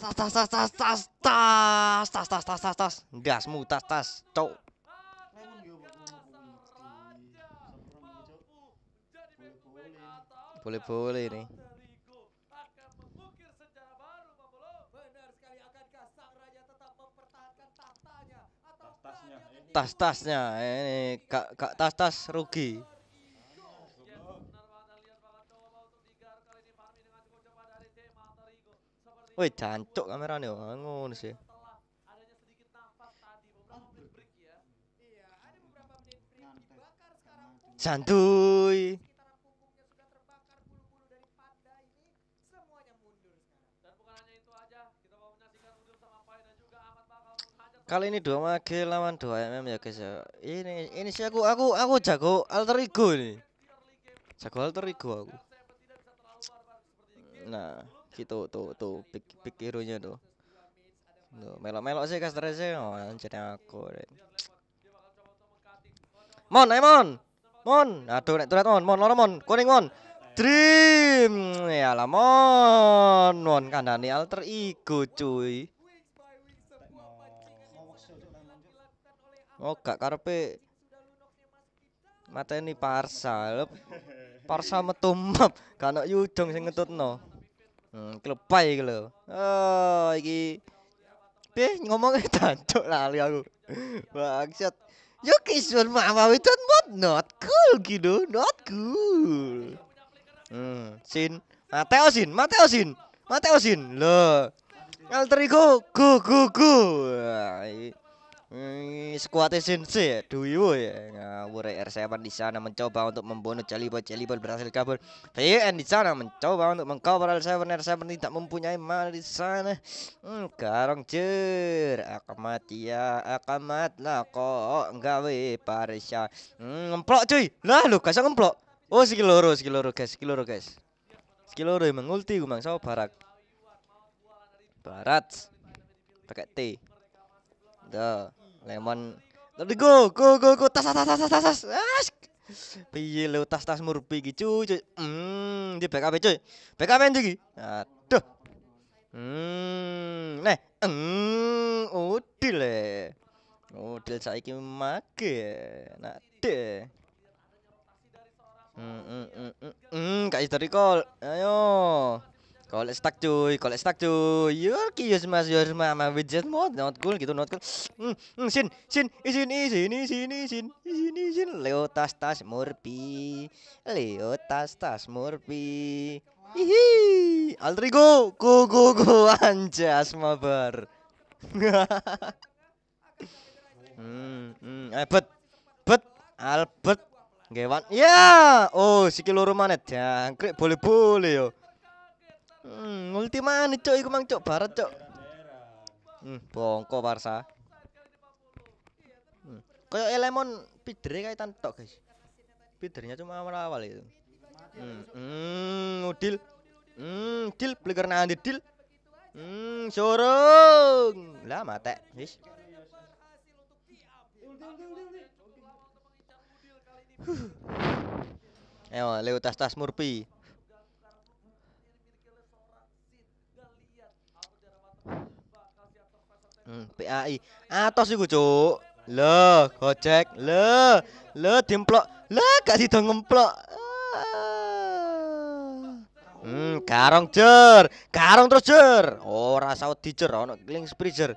Tas tas tas tas tas tas tas tas tas tas tas gasmu tas tas tas Boleh boleh ini Tas-tasnya ini kak kak tas-tas rugi. Woi, kamera kamerane ngono sih. Oh. Ya. Iya, santuy kali ini dua mage lawan dua mm ya guys ya ini ini sih aku aku aku jago alter ego ini jago alter ego aku nah gitu tuh tuh pick pick hero-nya tuh. Tuh, melok-melok sih casternya sih. Oh, anjir aku. Mon, ayo Mon. Mon. Aduh, nek turat Mon, Mon loro Mon, kuning Mon. Dream. Ya lah Mon. Mon kandani alter ego cuy. Oh, gak mata ini Parsa. Parsa metu map, gak yudong Yujong sing no Hmm, kelepai iki lho. Oh, iki Pih ngomongnya dancuk lali aku. Bangsat. Yo kisun mawa itu mod not cool gitu, not cool. Hmm, sin Mateo sin, Mateo sin, Mateo sin. Loh. Alter ego go go go. go. Hmm, skuadnya Sensei ya, Duywo ya. Ngawur ya. R7 di sana mencoba untuk membunuh Jalibot, Jalibot berhasil kabur. vn di sana mencoba untuk mengcover R7, R7 tidak mempunyai mal di sana. Hmm, Garong jer, mati ya, akamat lah kok gawe parisya. Hmm, ngemplok cuy, lah lu kasih ngemplok. Oh, sikil loro, guys, sikil guys. Sikil loro emang ulti gue sama barak. Barat, pakai T. Duh. lemon tadi go go go go tas tas tas tas tas tas tas tas tas murpi iki cu cu hmm di BKP e, cuy BKP e, ndi iki aduh hmm neh hmm udil le udil saiki mage nak de hmm hmm hmm hmm kak hmm, istri kol ayo Kolek stuck cuy, kolek stuck cuy. Your kios mas, your mama widget mode not cool gitu, not cool. Hmm, hmm sin, sin, isin, isin, isin, isin, isin, isin. Leo tas tas murpi, Leo tas tas murpi. Hihi, altrigo, go go go anjas mabar. hmm, hmm, eh, bet, bet, Albert, Gewan. Ya, yeah. oh, sikil loro manet. Jangkrik boleh-boleh yo. Hmm, ulti mana cok iku mang cok barat cok. Hmm, bongko Barca. Hmm. Kayak Elemon pidere kaitan tok, guys. Pidernya cuma awal-awal itu. Hmm, hmm Udil. Hmm, Dil bleger nang Dil. Hmm, sorong. Lah matek, wis. eh Ayo, lewat tas-tas Murpi. Hmm, PAI. Atos iku, Cuk. le, Gojek. le, le dimplok. le gak sida ngemplok. Ah. Hmm, karang jer. karang terus jer. Oh, ora saut dijer, ono kling sprijer.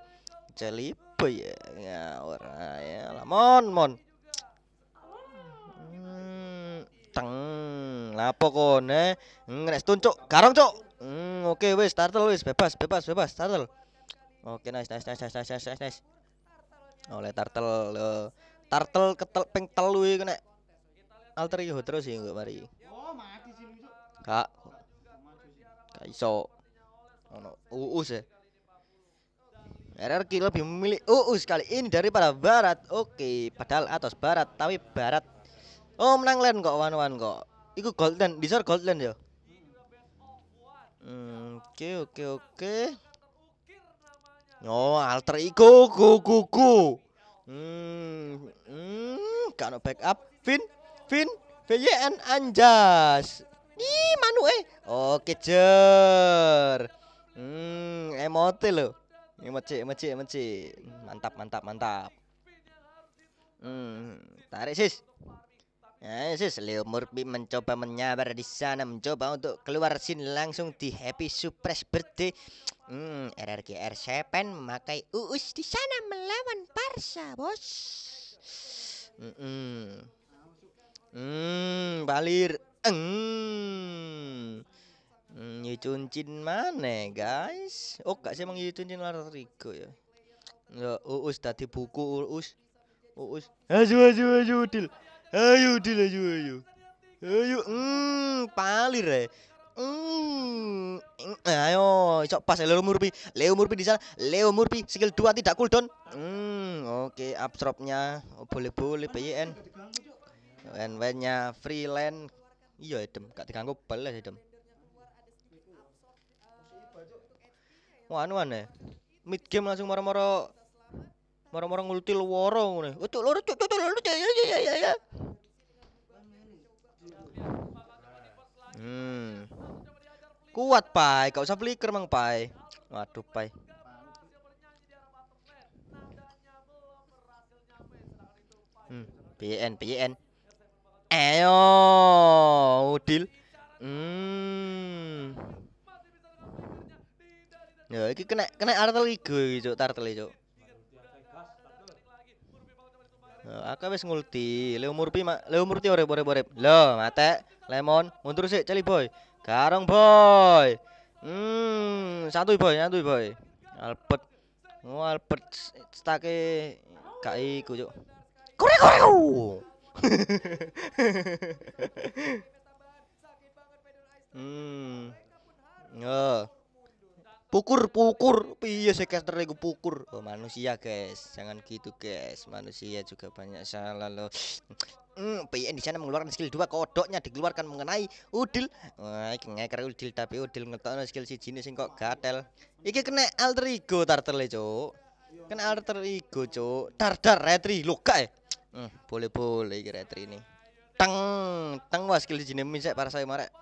Celipe ya. Ya ora ya. Lamon, mon. Hmm, teng. Lapo kone? ngres tuncuk, garong, Cuk. Hmm, oke okay, wis, startel wis, bebas, bebas, bebas, startel. Oke, nice, nice, nice, nice, nice, nice, nice. Oleh turtle, lo. Turtle ketel peng telu ya kena alter ego terus ya enggak mari. Kak. Oh, Kak iso. uus ya. RRQ lebih memilih uus kali ini daripada barat. Oke, padahal atas barat tapi barat. Oh, menang lain kok wan-wan kok. Iku golden, disor golden ya. Hmm, oke oke oke. Oh, alter ego go go go. Hmm, hmm, kano backup. Vin, Vin, VYN Anjas. Ih, manu eh. Oke, jer. Hmm, emote lo. Emote, emote, emote. Mantap, mantap, mantap. Hmm, tarik sis. Eh sis, Leo Murphy mencoba menyabar di sana, mencoba untuk keluar sin langsung di Happy Surprise Birthday Hmm, RRQR Seven memakai Uus di sana melawan Parsa bos. Hmm, hmm. balir. Hmm, yucuncin mana, guys? Oh, gak sih emang cuncin Rodrigo ya. Ya, Uus tadi buku Uus. Uus. Ayo, ayo, ayo, Dil. Ayo, Dil, ayo, ayo. Ayo, hmm, palir ya. Hmm. Eh, ayo, cok pas Leo Murphy. Leo Murphy di sana. Leo Murphy skill 2 tidak cooldown. Hmm, oke okay, absorbnya oh, boleh-boleh BYN. NW-nya freelance. Iya, Edem, gak diganggu belas ya, Edem. Wah, oh, anu aneh. Mid game langsung marah-marah marah-marah ngulti loro ngene. Utuk oh, loro cuk cuk loro ya, ya ya ya ya. Hmm. Kuat, Pai. kau usah flicker, Mang Pai. Waduh, Pai. Hmm, PN, PN Ayo, Udil. Hmm. Ya, ini kena kena artel igo itu artel itu ya, aku wis ngulti, le umur pi, le umur orep-orep orep. lo, mate, lemon, mundur sih, celi boy. Garong boy. Hmm, satu boy, satu boy. Albert. Oh, Albert stake gak iku yo. Kore kore. Hmm. Yo. Oh. pukur pukur piye caster iku pukur oh manusia guys jangan gitu guys manusia juga banyak salah loh Hmm, PN di sana mengeluarkan skill 2 kodoknya dikeluarkan mengenai Udil. Wah, ngeker Udil tapi Udil ngetokno skill si jenis sing kok gatel. Iki kena alter ego tartele, ya, Cuk. Kena alter ego, Cuk. Dardar retri luka ya? kae. Hmm, boleh-boleh iki retri ini. tang tang wah skill jenis misek para saya marek.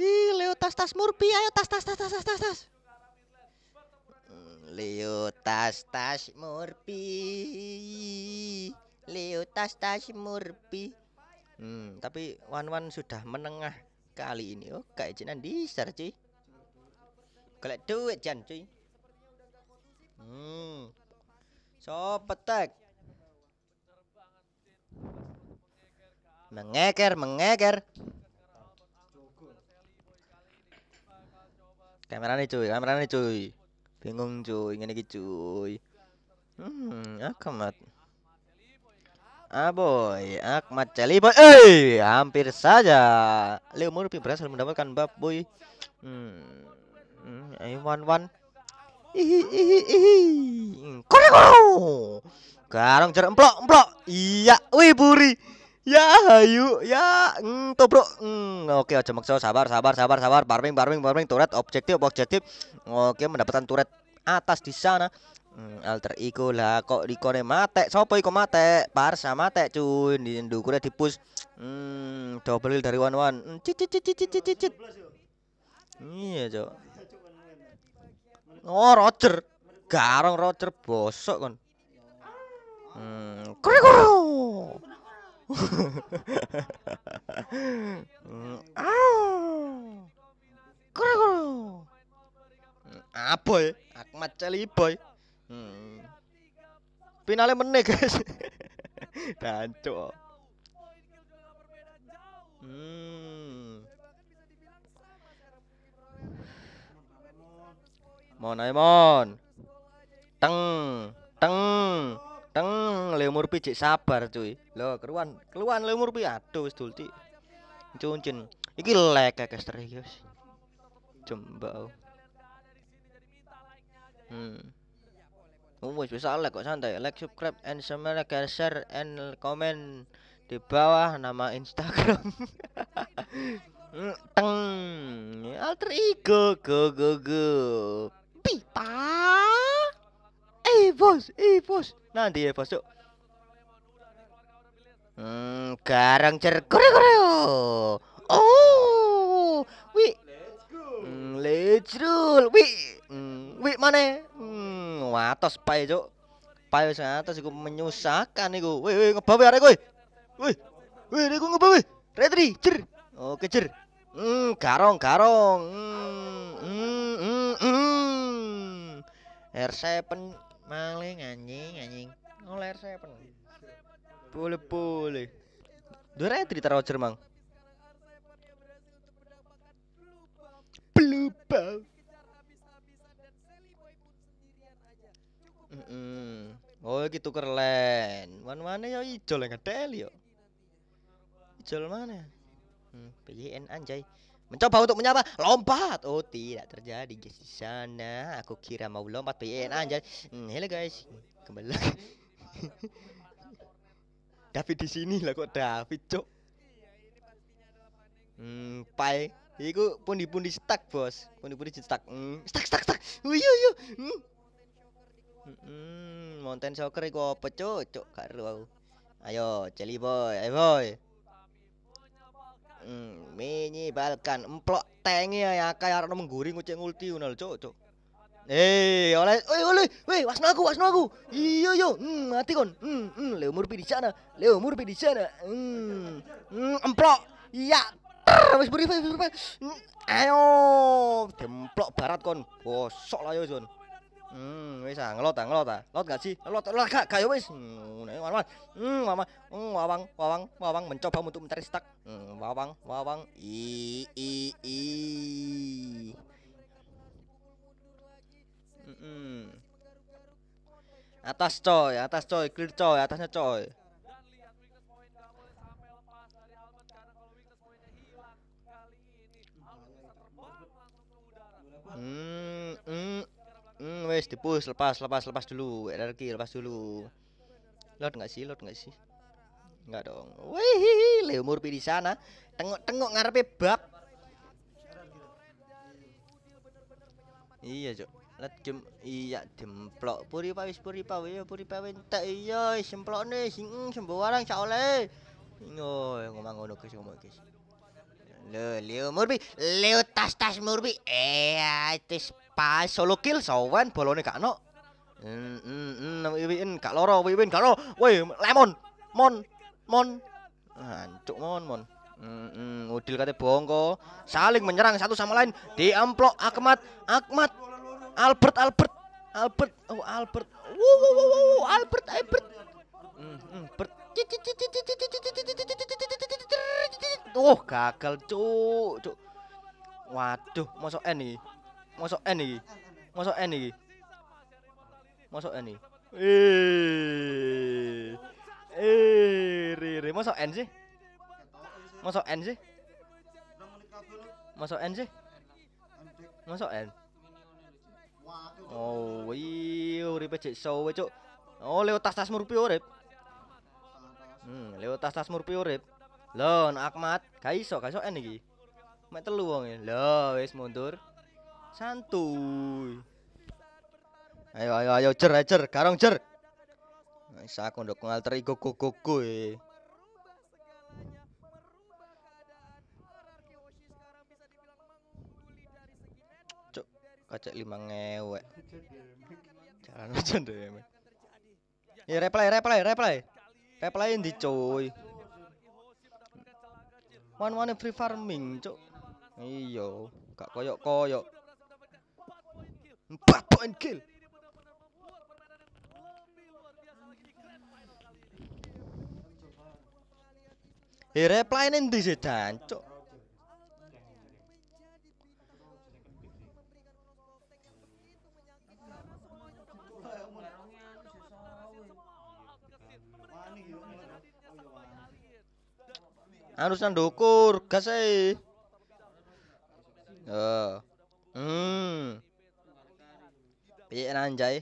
Ih, Leo tas tas murpi, ayo tas tas tas tas tas tas. Mm, Leo tas tas murpi. Leo tas tas murpi. Hmm, tapi Wan Wan sudah menengah kali ini. Oh, kayak jenan di cuy. Kalau duit jan cuy. Hmm. So petek. Mengeker, mengeker. kamera nih cuy, kamera nih cuy. Bingung cuy, ngene iki cuy. Hmm, Ahmad. Aboy, ah, Ahmad Celiboy. Eh, hampir saja. Leo Murphy berhasil mendapatkan bab boy. Hmm. Hmm, ih ih Ihi ihi ihi. Koreko. Garong jarak emplok emplok. Iya, wih buri. Ya hayu, ya mm, tobrok. Mm, oke, aja maksa sabar, sabar, sabar, sabar. Barming, barming, barming. Turret objektif, objektif. Oke, mendapatkan turret atas di sana. Mm, alter ego lah kok dikone mate. Sopo iko mate? Parsa mate, cuy. Di ndukure dipus. Hmm, double dari one one. Mm, cicit cicit cicit cicit. Iya, Cok. Oh, Roger. Garong Roger bosok kan, Hmm, kru Ah. Kura kura. Hmm, apa ya? Akmat Celi Boy. Hmm. Finale meneh, guys. Dancuk. Hmm. Mon ayo mon. Teng, teng teng lemur pi cek sabar cuy lo keluan keluan lemur pi aduh wis dulti cuncin iki lek kayak serius jomba hmm Oh, bisa like kok santai. Like, subscribe, and share, share, and comment di bawah nama Instagram. Hmm, teng, alter ego, go go go, pipa. Ivos, eh, Ivos. Eh, Nanti Ivos ya, yuk. Hmm, garang cer kore kore. Oh, wi. Hmm, let's roll. Wi. Hmm, wi mana? Hmm, atas pae cuk. Pae sana atas gue menyusahkan iku. Wi, woi ngebawe arek Wi, Woi. Woi, gue ngebawe. Retri, cer. Oke, cer. Hmm, garong, garong. Hmm, hmm, hmm, hmm. R7 maling anjing anjing ngoler saya pun boleh boleh dua ya cerita Roger mang pelupau mm oh gitu keren wan mana ya hijau lah ngedel yo hijau mana hmm, PJN anjay Mencoba untuk menyapa, lompat. Oh, tidak terjadi guys di sana. Aku kira mau lompat PN aja. Hmm, hello guys. Kembali lagi. David di sini lah kok David, Cok. Hmm, pai. Iku pun di stuck, Bos. pun di stuck. Hmm, stuck stuck stuck. Uyu uyu. Hmm. Hmm, mountain soccer iku apa, Cok? Cok, karu Ayo, Jelly Boy. Ayo, boy. Hmm, mini balkan emplok tengi ya kayak orang mengguri ngucing ngulti unal cok cok eh oleh oi oleh weh wasno aku wasno aku iyo yo hmm, mati kon hmm, hmm, le umur pi di sana le umur pi di sana hmm, hmm, emplok iya wes beri wes beri ayo templok barat kon bosok lah yo zon Hmm, wis ah, ngelot ah, ngelot ah. Lot gak sih? Lot, lot gak, gak ya wis. Hmm, Wawan. Hmm, Hmm, Wawang, Wawang, Wawang mencoba untuk mencari stak. Hmm, Wawang, Wawang. I i i. hmm Atas coy, atas coy, clear coy, atasnya coy. Hmm, hmm Hmm, wes dipus, lepas, lepas, lepas dulu. energi, lepas dulu. Lot nggak sih, lot nggak sih? Nggak dong. Wih, lemur di sana. Ah. Tengok-tengok ngarepe bab. Iya, Cok. Let game iya demplok puri wis puri pawe puri pa entek iya semplokne sing mm, warang sak oleh. Ngoy, ngomong ngono guys, ngomong guys. Lo Leo Murbi, Leo tas tas murbi. Eh, itu pas solo kill sowan bolone no. Hmm, mm, mm, Wiwin kak loro, Wiwin kak loro. Woi, Lemon, Mon, Mon. Hancuk Mon, Mon. Hmm, mm, Udil kate bongko. Saling menyerang satu sama lain. Diamplok Akmat, Akmat. Albert, Albert. Albert, oh Albert. Wow, wow, wow, Albert, Albert. Hmm, Albert. Cicit, cicit, Oh, gagal, cuk, cuk. Waduh, masuk N iki. Mosok N iki. masuk N iki. Mosok N iki. Eh. Eh, ri, masuk N sih? Mosok N sih? Masuk N sih? Mosok N. Oh, iya uripe cek sowe, cuk. Oh, lewat tas-tas murpi urip. Hmm, lewat tas-tas murpi urip. Loh, no Akmat, gak iso, gak iso en iki. Mek telu wong ya. mundur. Santuy. Ayo ayo ayo cer, cer, garong cer. Wis nah, aku ndok ngalter iku go go go e. Cuk, kacek ngewek. Jalan aja ndek. Ya reply reply reply. Reply ndi cuy. wan-wane free farming cuk iya gak koyok-koyok 4 point kill Hei reply nih di sedan, cok. Harusnya ndukur gas ae. Ya. Hmm. Piye nanjai?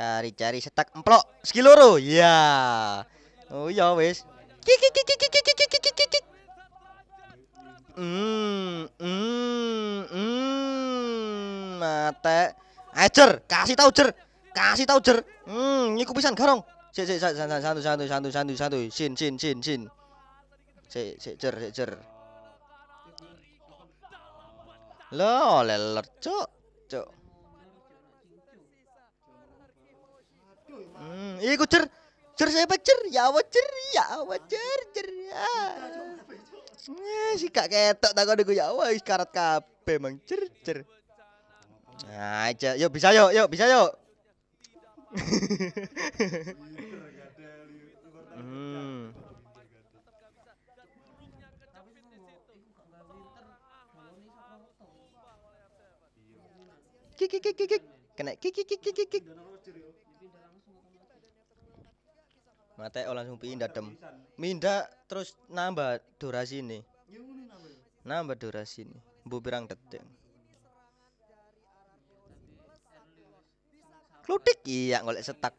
Cari-cari setak emplok skill loro. Iya. Oh iya wis. Hmm, hmm, hmm, mate. Ajer, kasih tahu jer. Kasih tahu jer. Hmm, nyiku pisan garong. Sik sik santu santu santu santu santu Sin sin sin sin. Sik sik jer sik jer. Lo lelor cuk. Hmm, iya ku cer. Cer siapa cer? Ya awak cer, ya awak cer, cer. Ya. Ya, si kak ketok tak kau ya awak karat kape mang cer cer. Nah, aja. Yuk bisa yuk, yuk bisa yuk. hmm. Kik kik kik kik kena kik kik kik kik kik Mate oh langsung pindah dem. minda terus nambah durasi ini. Nambah durasi ini. Bu pirang detik. Klutik iya ngolek setak.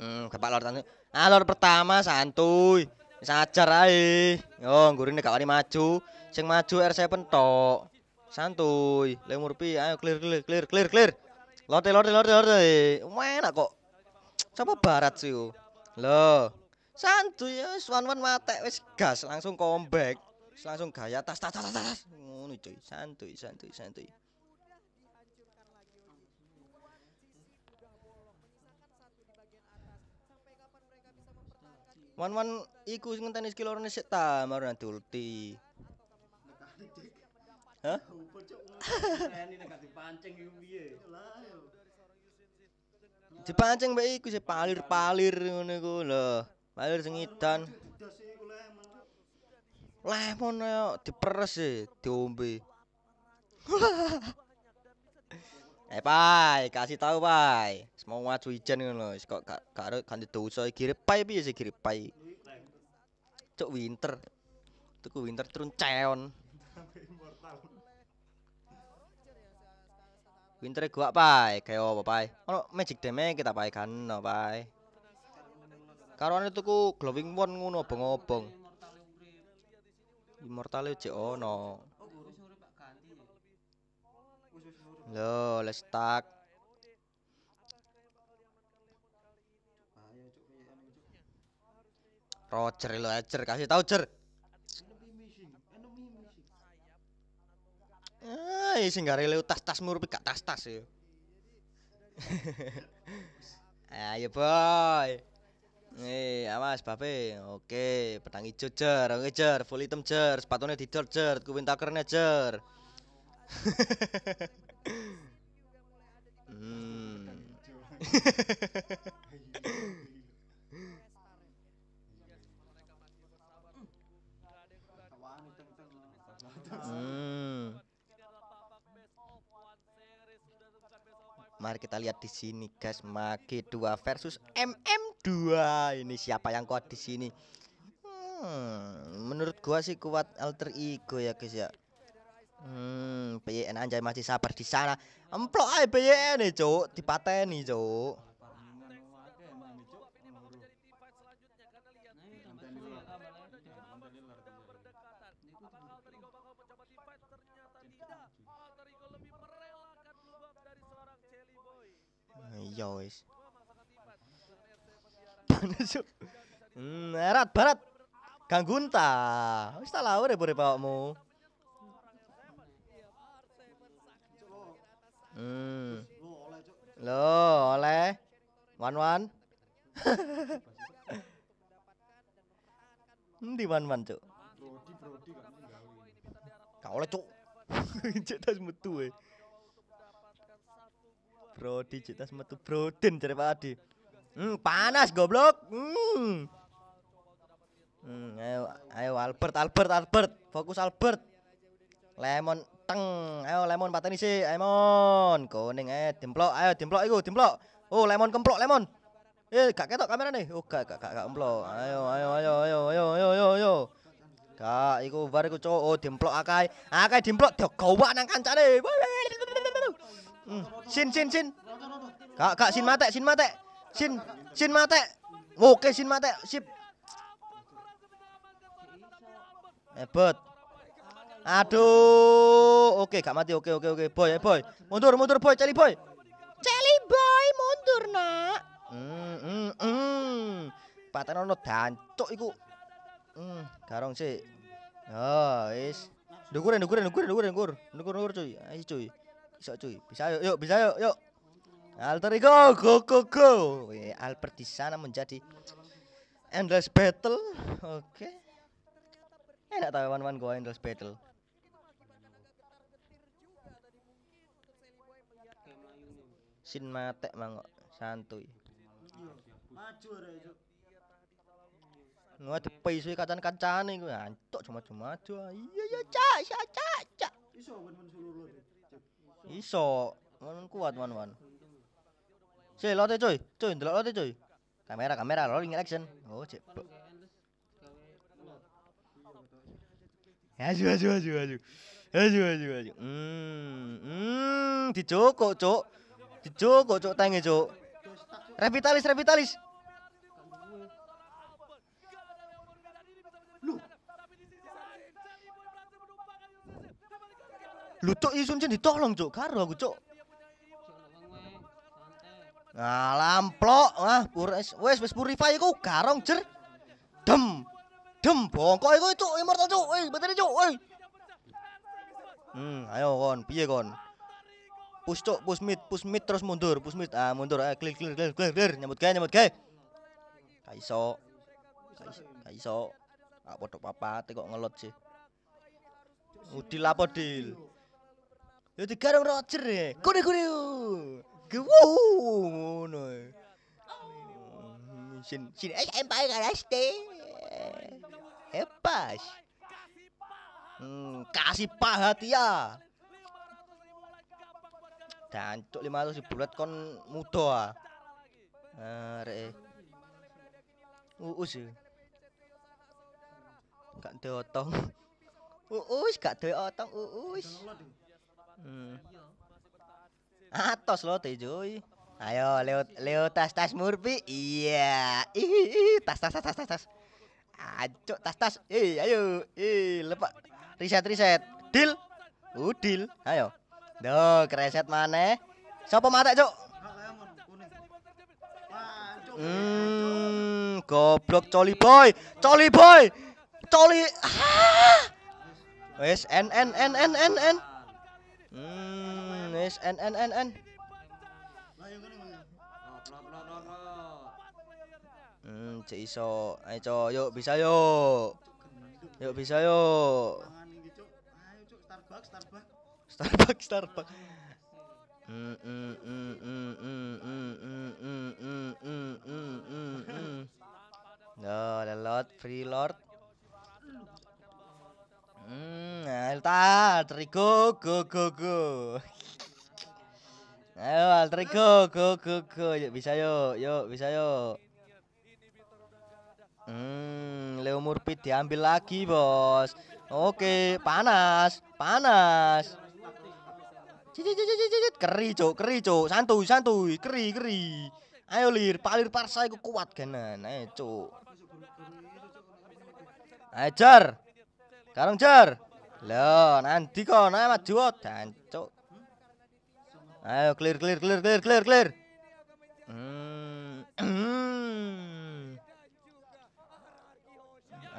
Hmm, kepala lor tanya. Ah, lor pertama santuy. Sajar ae. Yo ngurine gak wani maju. Sing maju R7 tok. Santuy, lemur pi ayo clear clear clear clear clear. Lote lote lote lote. Mana kok? Coba barat sih. Lo. Santuy ya, swan wan matek wis gas langsung comeback. Langsung gaya tas tas tas tas. Ngono cuy, santuy santuy. santuy. Wan-wan iku sing ngenteni skill orane sik tamar nang dulti. Hah? Dipancing mbek iku sik palir-palir ngene ku lho. Palir sing idan. Lemon yo diperes e, diombe. Eh pai, kasih tahu pai. Semua maju ijen ngono lho, kok gak gak kan dosa iki pai piye sih iki pai. Cuk winter. Tuku winter turun ceon. Winter gua pai, kayak apa pai? Ono magic damage kita pai kan no pai. Karone tuku glowing wand ngono obong Immortal Immortale cek ono. lo lestak. Roger lo Roger kasih tahu Jer. ah sing gak rele tas-tas murupi gak tas-tas ya. Ayo boy. Nih, eh, awas Bape. Oke, pedang hijau jer, oke jer, full item jer, sepatunya didor jer, kuwin takernya jer. Hmm. Mari kita lihat di sini guys, Maki 2 versus MM2. Ini siapa yang kuat di sini? Hmm, menurut gua sih kuat alter ego ya guys ya. Hmm. BYN anjay masih sabar di sana emplok ae BYN e cuk dipateni cuk Iya wis. Barat barat. Ganggunta. Wis tak lawur ya bawa bawakmu. Hmm. Loh, oleh Wan Wan. di Wan Wan, Cuk? kau oleh, Cuk. Cuk tas metu e. Eh. Brodi cuk tas metu Broden cari Pak Adi. Hmm, panas goblok. Hmm. Hmm, ayo, ayo Albert, Albert, Albert. Fokus Albert. Lemon teng Ayo lemon pateni sih, lemon. Kuning eh dimplok, ayo dimplok iku, dimplok. Oh, lemon kemplok lemon. Eh, gak ketok kamerane. Oh, gak gak gak gak Ayo ayo ayo ayo ayo ayo ayo ayo. Gak iku bar iku cowok oh dimplok akai. Akai dimplok digowa nang kancane. Hmm, sin sin sin. Kak kak sin matek sin matek. Sin sin matek. Oke sin matek. Sip. Hebat. Aduh, oke gak mati. Oke, oke, oke. Boy, eh, boy. Mundur, mundur, boy. Celi, boy. Celi, boy. Mundur, Nak. Hmm, hmm, hmm. Paten ono iku. Hmm, garong sih. Oh, wis. Ndukuren, ndukuren, ndukuren, ndukuren, dukur, dukur, ndukur cuy. Ayo ya, cuy. Bisa cuy. Bisa yuk, yuk, bisa yuk, yuk. Alter ego, go go go. Albert di sana menjadi endless battle. Oke. Okay. Enak tahu wan-wan gua endless battle. sin matek mangok santuy maju arek cuk Nggak tepi suwe kacan kancane iku antuk cuma-cuma aja. Iya iya cak, cak cak cak. Iso men sulur Iso, men kuat man man. Cuy, lote cuy, cuy ndelok lote cuy. Kamera kamera rolling action. Oh, cek. Aju ya, aju aju aju. Aju aju aju. Hmm, hmm, dicokok, cuk. Cuk, kok cuk tangi cuk. Revitalis, revitalis. Lu. Lu cuk isun jen ditolong cuk, karo aku cuk. Nah, lamplok. Ah, wes wes, wes, purify iku karong cer, Dem. Dem bongkok iku itu, immortal cuk. wes, bateri cuk. wes. Hmm, ayo kon, piye kon? push cok push mid push mid terus mundur push mid ah mundur ah clear clear clear clear, clear. nyambut gawe nyambut gawe kaiso kaiso ah podok papate ngelot sih Udil apa dil ya digarung Roger ya kure kure gewu ngono sin sin eh empire garaste eh. hepas hmm kasih pahat ya dan Dancuk 500 dibulat kon muda ah. Arek. Eh, uus. Enggak ya. ada otong. Uus gak ada otong uus. Hmm. Atos lo Tejoy. Ayo Leo Leo tas tas murpi. Iya. Ih tas tas tas tas tas. Acuk tas tas. Eh ayo. Eh lepak. Riset riset. Deal. Udil. Oh, ayo. Duh, kreset mana siapa mata Cuk? Hmm, goblok coli boy. Coli boy. Coli. Ah! Wes n n n n n n. Hmm, wes n n n n. Hmm, cek iso. Ayo, Cuk, yuk bisa yuk. Yuk bisa yuk. Starbucks, Starbucks. Starbucks Starbucks No, the Lord, free Lord. Hmm, alter ego, go go go. Ayo alter ego, go go go. Yuk bisa yuk, yuk bisa yuk. Hmm, Leo Murphy diambil lagi, Bos. Oke, panas, panas. Cicit keri keri Santuy santuy, keri keri. Ayo kuat nanti kok Ayo clear clear clear clear clear clear. Hmm.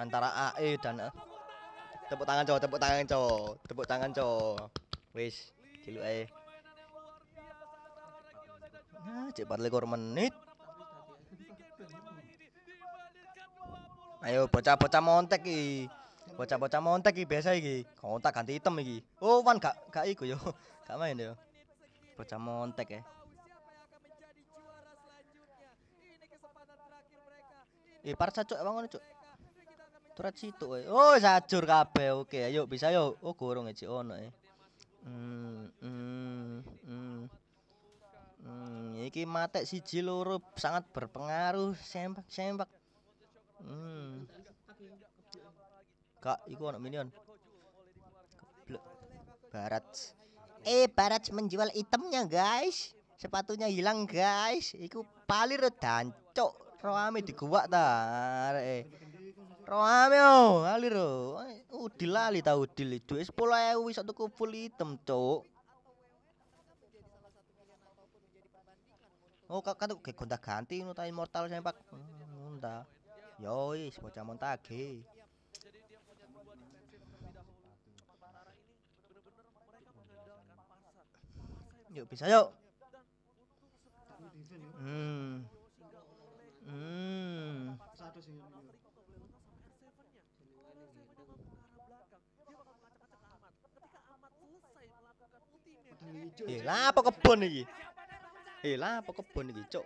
Antara e dan e. tangan tangan tangan cilu ae eh. nah menit ayo bocah-bocah montek iki bocah-bocah montek iki biasa iki kontak ganti item iki oh wan gak gak iku yo gak main yo bocah montek ya Eh, eh par cacuk bangun cuk. Turat situ. Eh. Oh, sajur kabeh. Oke, ayo bisa yuk. Oh, gorong e cik ono e. Hmm, hmm, hmm. ini iki matek siji loro sangat berpengaruh sempak sempak. Hmm. Kak, iku minion. Barat. Eh, Barat menjual itemnya, guys. Sepatunya hilang, guys. Iku palir dancok. di diguwak ta. Eh. Rame oh, alir oh. Udil lali ta udil itu. 10.000 wis tuku full item, Cuk. Oh, kak kan kayak gonta ganti nu ta immortal saya pak. Hmm, ta. Yoi, ya bocah montage. Yuk bisa yuk. Eh, lah apa kebon iki? Eh, lah apa kebon iki, Cuk?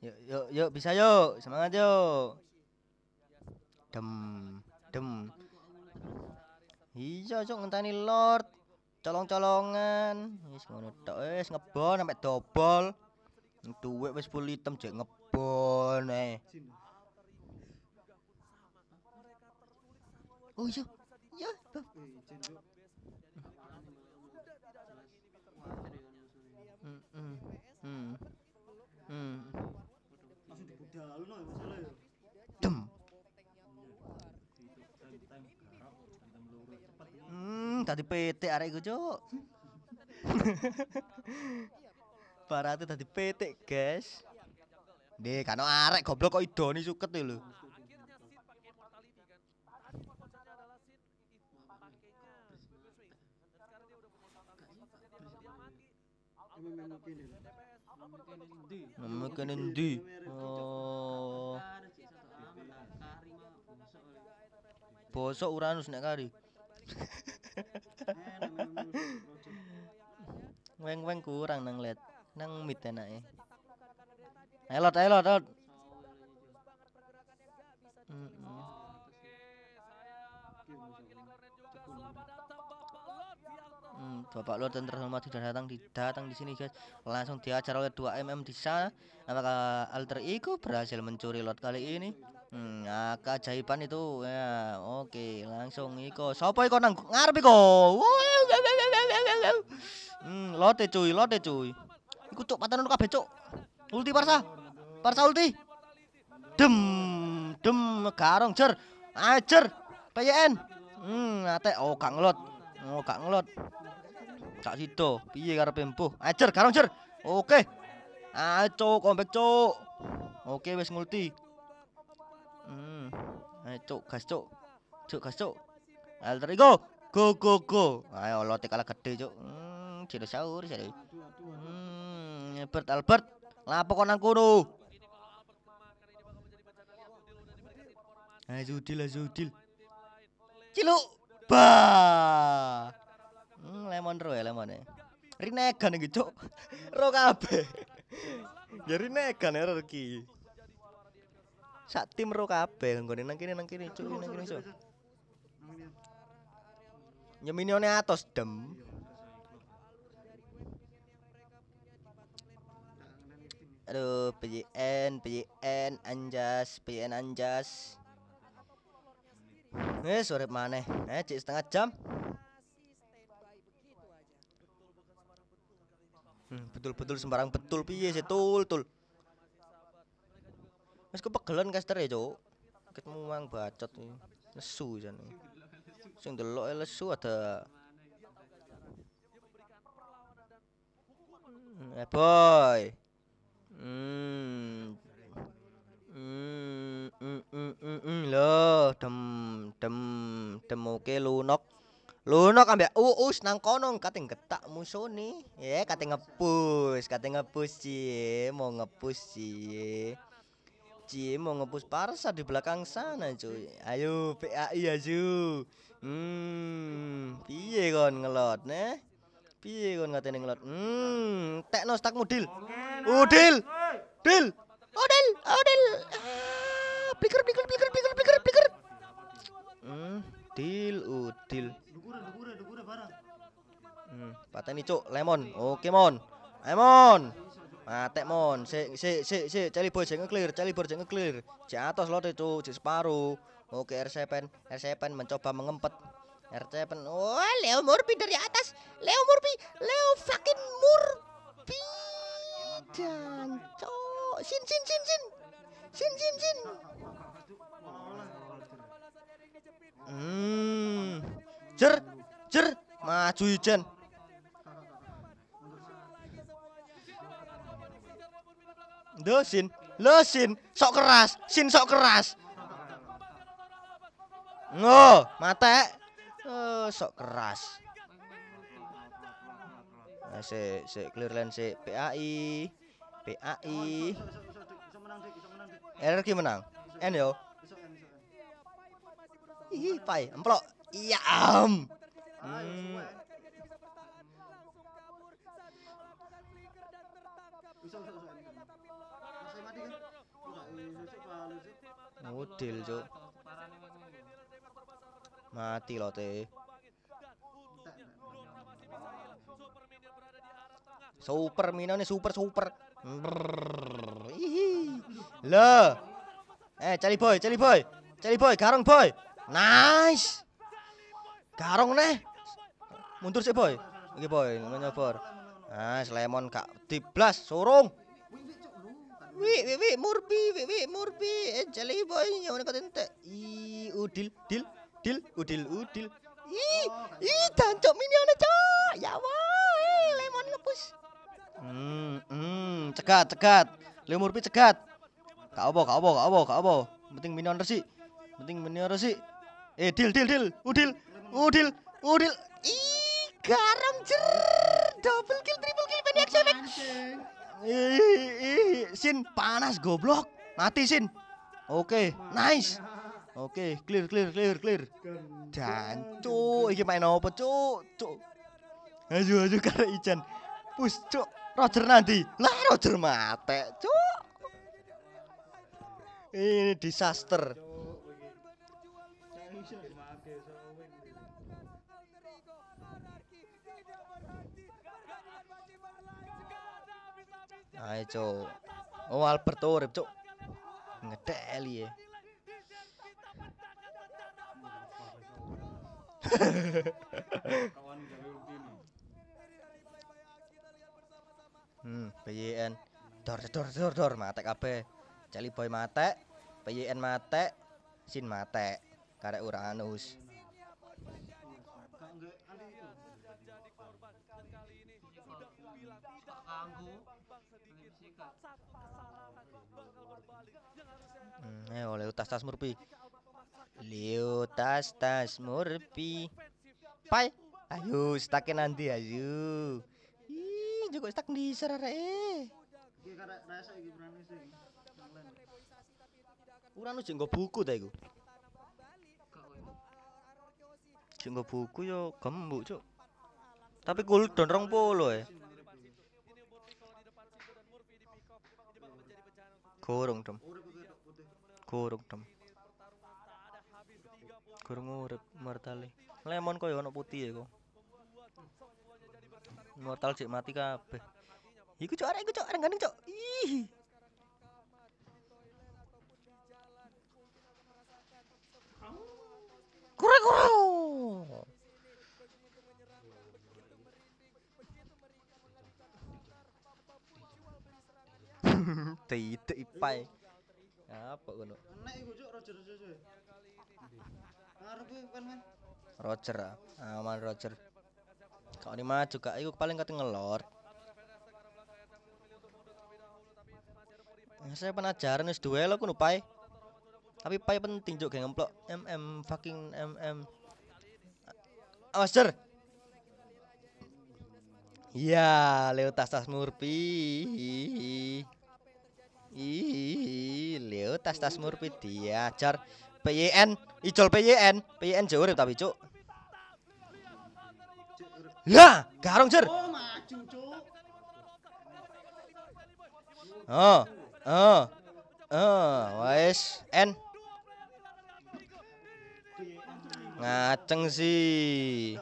Yuk, yuk, yuk, bisa yuk, semangat yuk. Dem, dem. Iya cuk ngenteni Lord. Colong-colongan. Wis ngono tok, wis ngebon sampe dobol. Duwe wis full item jek ngebon ae. Eh. Oh iya. Ya. Hmm. Hmm. Hmm. Hmm. tadi PT arek iku, Cuk. Barate tadi PT guys. Nih, kan arek goblok kok idoni suket e lho. Memakan endi? Oh. Bosok Uranus nek kari. Weng-weng kurang nang led, nang mid enake. Ayo lot, ayo lot, lot. Hmm, mm, Bapak Lord dan terhormat sudah datang di datang di sini guys. Langsung diajar oleh 2 mm di sana. Apakah alter ego berhasil mencuri laut kali ini? Hmm, nah, keajaiban itu ya. Oke, langsung iko. Sopo iko nang ngarep iko. Hmm, lote cuy, lote cuy. Iku cuk patanon kabeh cuk. Ulti Parsa. Parsa ulti. Dem, dem garong jer. Ajer. PYN. Hmm, ate oh gak ngelot. Oh gak ngelot. Gak sido. Piye karepe mbuh? Ajer garong jer. Oke. Ah, cuk, comeback cuk. Oke wis ngulti. Ayo eh, cuk, gas cuk. Cuk, gas cuk. Alter go. Go go go. Ayo Allah kalah gede cuk. Hmm, dinosaurus sahur Hmm, Albert Albert. Lapo kok nang kono? Ayo Zudil, Zudil. Ciluk. ba Hmm, lemon ro ya lemon ya. Rinegan gitu. cuk. Ro kabeh. Ya rinegan error ya, sak tim ro kabeh nggone nang kene nang kene cuk nang kene cuk nyeminione atos dem aduh PJN PJN anjas PJN anjas eh sore mana eh cek setengah jam betul betul betul sembarang betul piye sih tul tul kok kepegelen caster ya, Cuk. Ketemu mang bacot nih, Lesu jan. Sing delok e lesu ada hmm, Eh boy. Hmm. Hmm, hmm, hmm, hmm, hmm. dem, dem, dem, oke, lunok, lunok ambek uus nang konong, kating getak musuh nih, ya, yeah, kating ngepus, kating ngepus sih, mau ngepus sih. Cie mau ngepus parsa di belakang sana cuy. Ayo PAI ya cu. Hmm, piye kon ngelot iya Piye kon ngatain ngelot? Hmm, tekno stakmu mudil udil Dil. udil oh, udil oh, oh, ah, pikir, pikir, pikir, pikir, pikir, pikir Hmm, Dil, oh hmm, cuk, lemon. Oke, Mon. Lemon. Matek mon, si si si si, cari bor jangan ngeclear, cari bor jangan ngeclear. Cek atas lote itu cek separuh. Oke R7, R7 mencoba mengempet. R7, Wah, Leo Murphy dari atas. Leo Murphy, Leo fucking Murphy. Dan cok, sin sin sin sin. Sin sin sin. Hmm. Jer, jer, maju Ijen. lesin lesin, sok keras, sin sok keras. Ngo, mata eh. oh, sok keras. Nah, si, si clear lane si PAI, PAI. Energi menang. N yo. Ih, pai, emplok. Iya am. Hmm. Model, Cuk. Mati loh, Teh. Super Mino nih super super. Ihi. Lo. Eh, cari boy, cari boy. Cari boy, garong boy. Nice. Garong nih. Mundur sih boy. Oke boy, menyobor. Ah, Slemon kak tiblas sorong. Wi wi wi murbi, wi wi murpi eh, jali boy nyawane kok tente. I udil dil dil udil udil. I i dancok minion aja, Ya wah, lemon lepus. Hmm, hmm, cegat cegat. Lemon murbi cegat. Kak abo, kak abo, kak abo, kak abo, Penting minion resi. Penting minion resi. Eh dil dil dil udil udil udil. I garam jer. Double kill, triple kill, banyak Shamek. Sin panas goblok. Mati Sin. Oke, okay, nice. Oke, okay, clear clear clear clear. Dan cuk, iki main apa cuk? Cuk. aju aju kare ijen Push cuk. Roger nanti. Lah Roger mate, cuk. Ini disaster. Ayo, ah, cok. Oh, Albert Urip, cok. Ngedeli ya. hmm, PYN. Dor, dor, dor, dor. Matek apa? Jelly Boy matek. PYN matek. Sin matek. Karek Uranus. Kanggu. Hmm, eh oleh leutas tas murpi. Leutas tas murpi. Pai. Ayo stake nanti ayo. Ih, juga stak di serara eh, lu jenggo buku ta iku. Jenggo buku yo gembuk, Cuk. Tapi cooldown 20 ya. Kurung tem. Kurung tem. Kurung urip mortale. Lemon koyo ono putih ya kok. Mortal sik mati kabeh. Iku cok arek iku cok areng gandeng cok. Ih. Tidak ipai. Apa Roger Roger. kan men. Roger Aman ah. ah, Roger. Kau ini mah juga iku paling kate ngelor. Eh, saya penajaran is duel aku nupai. Tapi pai penting juga geng emplok. MM fucking MM. Roger. Ya, Leo Tastas murpi. Ih, lew tas tas murpi diajar PYN, ijol PYN, PYN jauh tapi cuk. Lah, garong jer. Oh, maju oh, oh, oh, wes N. Ngaceng sih.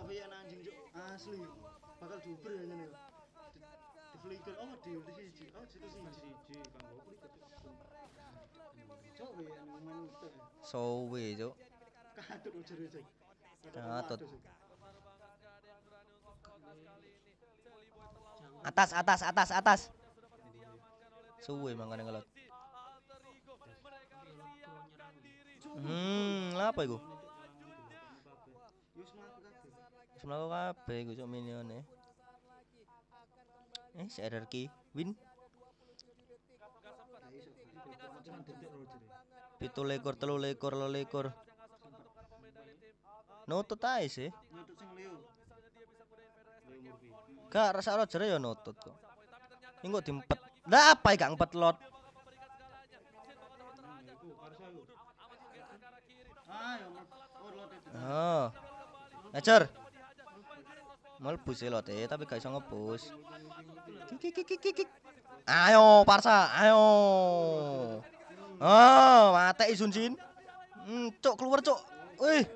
sowe cuk katut ah, katut atas atas atas atas suwe mangane ngelot. hmm apa iku wis mlaku kabeh iku cuk minione eh si RRQ win pitu lekor telu lekor lo lekor nutut aja sih gak rasa lo jere ya nutut kok ini kok diempet gak apa ya gak empet lot Oh. oh. Ngajur. Melbu sih lote, tapi gak bisa ngebus. Kik Ayo Parsa, ayo. Oh, mata Izun Sin. Hmm, cuk keluar cuk. Wih.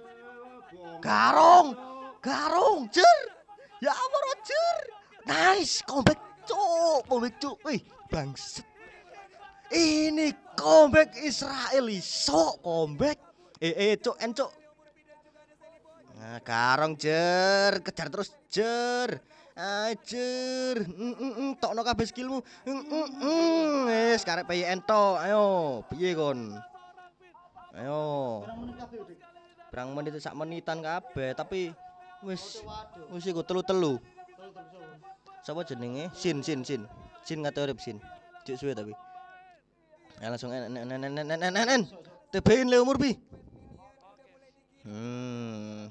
karong, karong jer. Ya ampun, jer. Nice, comeback cuk, comeback cuk. Wih, bangset. Ini comeback Israel iso comeback. Eh, eh cuk, en cuk. Nah, garong jer, kejar terus jer. Ajur, mm, mm, mm, tokno habis skillmu. eh sekarang piye entok. Ayo, piye kon? Ayo. Berang menit sak menitan kabe tapi wis wis iku telu-telu. Sapa jenenge? Sin, sin, sin. Sin ngate urip sin. Cuk suwe tapi. Ya langsung nen Tebein le umur pi. Hmm.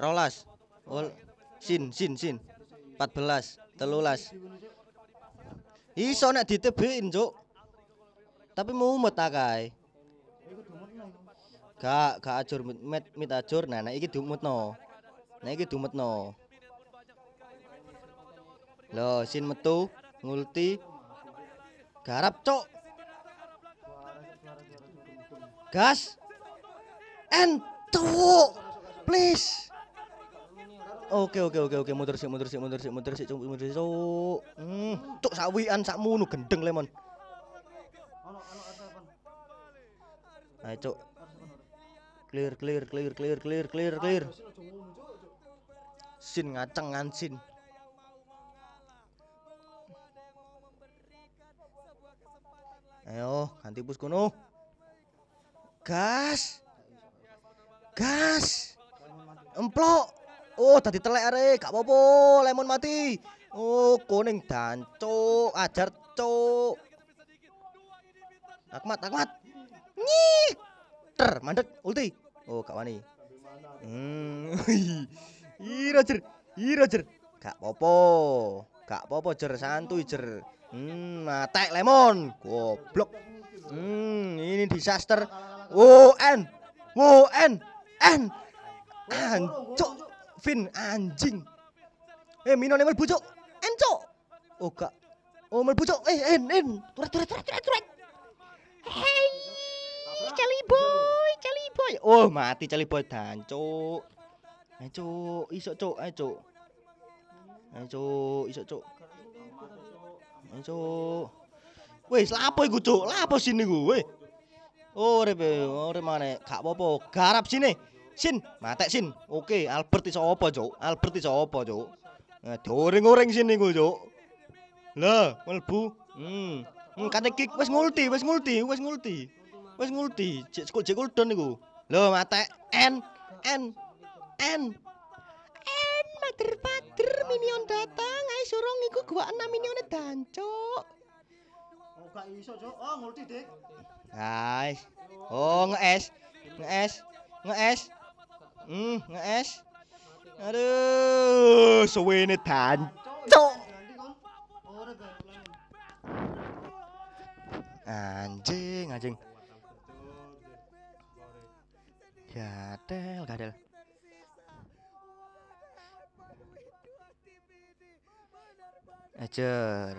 Rolas. Ol sin sin sin. 14, telulas. Iso nek ditebekin, Cuk. Tapi mumet ta kae. Gak, gak ajur met mit ajur. Nah, nek iki no Nek iki no Loh, sin metu, ngulti. Garap, cok Gas. entu Please. Oke oke oke oke mundur sih mundur sih mundur sih mundur sih cuk mundur sih cuk. Hmm, cuk sawian sakmu nu gendeng lemon. cok Ayo cuk. Clear clear clear clear clear clear clear. Sin ngaceng ngansin. Ayo, ganti bus kuno. Gas. Gas. Emplok. Oh, tadi telek arek, gak apa-apa, lemon mati. Oh, kuning dan cuk, ajar cuk. Akmat, Akmat. Nyik. Ter, mandek, ulti. Oh, gak wani. Hmm. Ih, Roger. Ih, Roger. Gak apa-apa. Gak apa-apa, jer santuy, jer. Hmm, matek lemon. Goblok. Hmm, ini disaster. Oh, N. Oh, N. N. Ancuk. Vin anjing. Eh Mino nemel bujuk. Enco. Oh kak. Oh Eh en en. Turet turet turet turet turet. Hey. Cali boy, Cali boy. Oh mati Cali boy dan cuk. Eh cuk, isuk cuk, eh cuk. Eh cuk, isuk cuk. Eh cuk. Woi, lapo iku cuk? Lapo sini gue? Oh, rebe, eh, oh, rebe mana? Kak Bobo, garap sini. Sin, matek Sin. Oke, Albert iso apa, Cuk? Albert iso apa, Cuk? Eh, Doring-oring SIN niku, Cuk. Lah, mlebu. Hmm. Hmm, kate kick wis ngulti, wis ngulti, wis ngulti. Wis ngulti, jek sekul jek kuldon niku. Lho, matek N N N N mater pater minion datang. Ayo SURONG iku gua enam minione dancuk. Oh, gak iso, Cuk. Oh, ngulti, Dik. Guys. Oh, nge-S. Nge-S. Nge-S. nge s nge s Hmm, nge-es. Aduh, suwene dancuk. Anjing, anjing. Gadel, gadel. Ejer.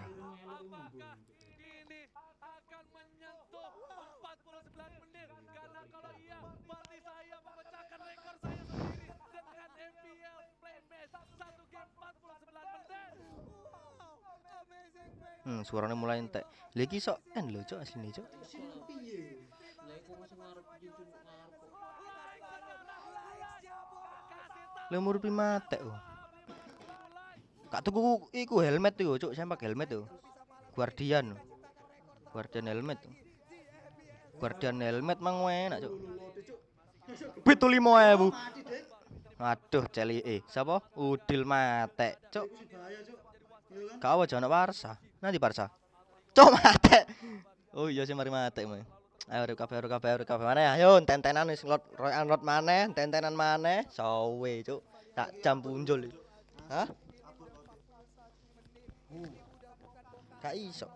Hmm, suaranya mulai entek. Lagi sok kan eh, lo cok asline cok. Lemur pi matek oh. Kak tuku iku helmet tuh cok, saya pakai helmet tuh. Guardian. Oh. Guardian helmet. Tuh. Guardian helmet mang enak cok. Pitu limo ewu. Aduh celi eh, siapa? Udil mate, cok. Kau aja anak warsa. Nanti parsa, Cok mate. Oh iya sih mari mate mari. Ayo rek kafe, rek kafe. rek kafe mana ya? Yo tentenan wis lot royal lot mana tentenan mana? Sowe cuk. Tak jam punjul. Hah? kak iso.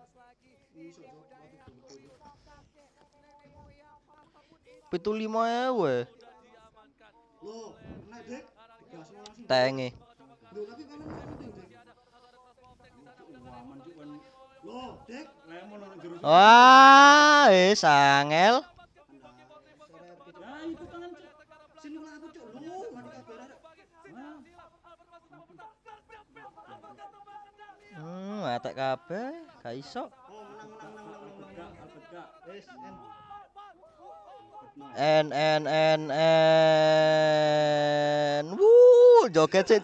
itu lima ya we? Tengi. Wah, eh sangel. Hmm, atek kabeh, gak iso. N N N N. Wuh, joget sih,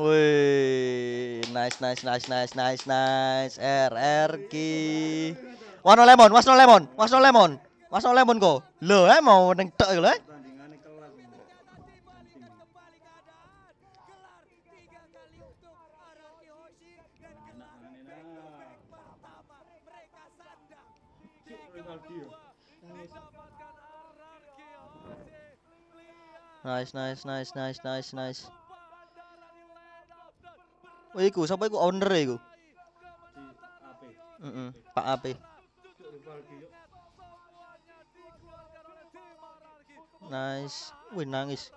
Wih, nice, nice, nice, nice, nice, nice. RRQ. Wano Lemon, Wasno Lemon, Wasno Lemon, Wasno Lemon go. Lo eh mau neng tok lo eh. Nice, nice, nice, nice, nice, nice. Oh iku sapa iku owner iku? Heeh, mm -mm, Pak AP. Nice. Wih nangis.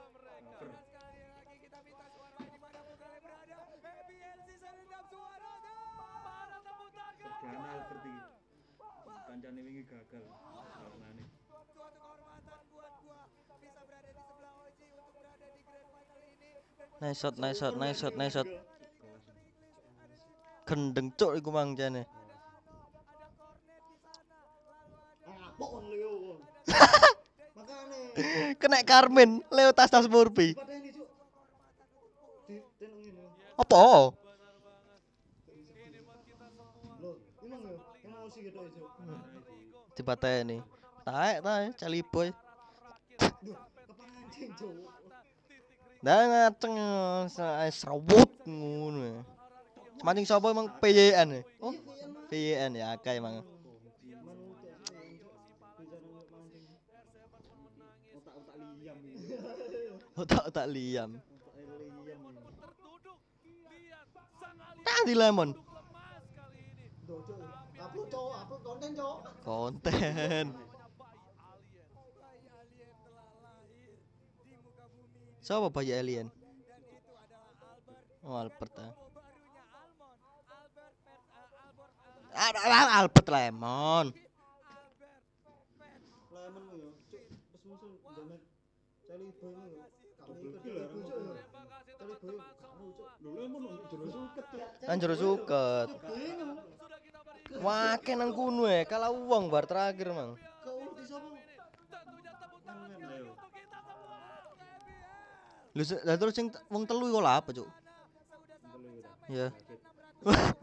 Nice shot, Nice shot, nice shot, nice shot, nice shot gendeng cok iku mang jane. Kena Karmin, lewat tas-tas Murphy. Apa? Dibateni. Taek tae cali boy. Nah ngaceng eh, serawut ngono. Ya. Maning sapa emang PYN. Ya? Oh, PYN ya akeh emang. Otak-otak liam. Tak nah, di lemon. Konten. Siapa bayi alien? Oh, Albert. Ya. Albert Lemon. Lemon yo. Ya, ya. ya, jero suket. Wah, kan nang kuno ya, kalau uang bar terakhir, Mang. Lu terus sing wong telu iku lha apa, Cuk? ya.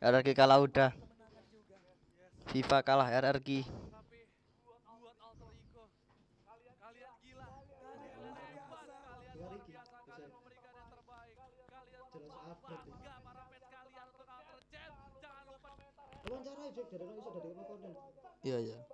RRQ kalah udah FIFA kalah RRQ Iya, iya.